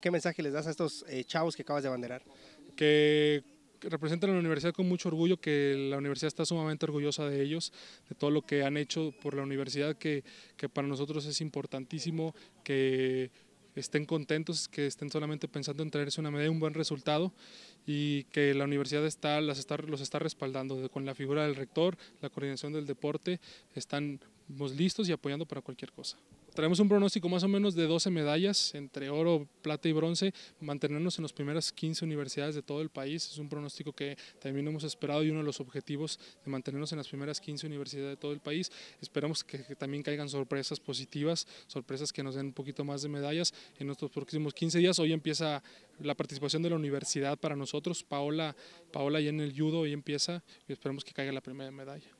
¿Qué mensaje les das a estos eh, chavos que acabas de banderar? Que representan a la universidad con mucho orgullo, que la universidad está sumamente orgullosa de ellos, de todo lo que han hecho por la universidad, que, que para nosotros es importantísimo que estén contentos, que estén solamente pensando en traerse una medida un buen resultado y que la universidad está, las está, los está respaldando con la figura del rector, la coordinación del deporte, están listos y apoyando para cualquier cosa traemos un pronóstico más o menos de 12 medallas entre oro, plata y bronce, mantenernos en las primeras 15 universidades de todo el país, es un pronóstico que también hemos esperado y uno de los objetivos de mantenernos en las primeras 15 universidades de todo el país. Esperamos que, también caigan sorpresas positivas, sorpresas que nos den un poquito más de medallas en nuestros próximos 15 días. Hoy empieza la participación de la universidad para nosotros, Paola, Paola ya en el judo, hoy empieza y esperamos que caiga la primera medalla.